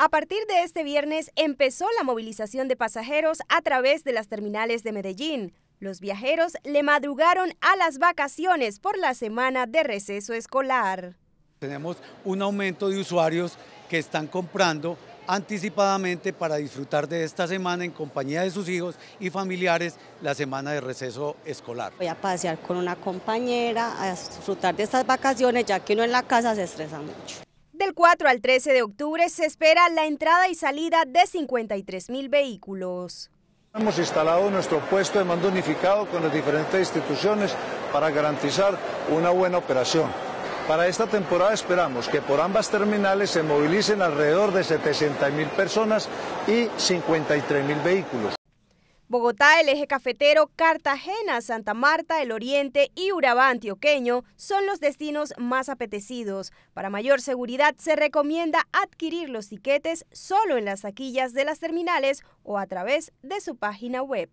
A partir de este viernes empezó la movilización de pasajeros a través de las terminales de Medellín. Los viajeros le madrugaron a las vacaciones por la semana de receso escolar. Tenemos un aumento de usuarios que están comprando anticipadamente para disfrutar de esta semana en compañía de sus hijos y familiares la semana de receso escolar. Voy a pasear con una compañera, a disfrutar de estas vacaciones, ya que uno en la casa se estresa mucho. Del 4 al 13 de octubre se espera la entrada y salida de 53 mil vehículos. Hemos instalado nuestro puesto de mando unificado con las diferentes instituciones para garantizar una buena operación. Para esta temporada esperamos que por ambas terminales se movilicen alrededor de 700 mil personas y 53 mil vehículos. Bogotá, el eje cafetero, Cartagena, Santa Marta, el Oriente y Urabá antioqueño son los destinos más apetecidos. Para mayor seguridad se recomienda adquirir los tiquetes solo en las taquillas de las terminales o a través de su página web.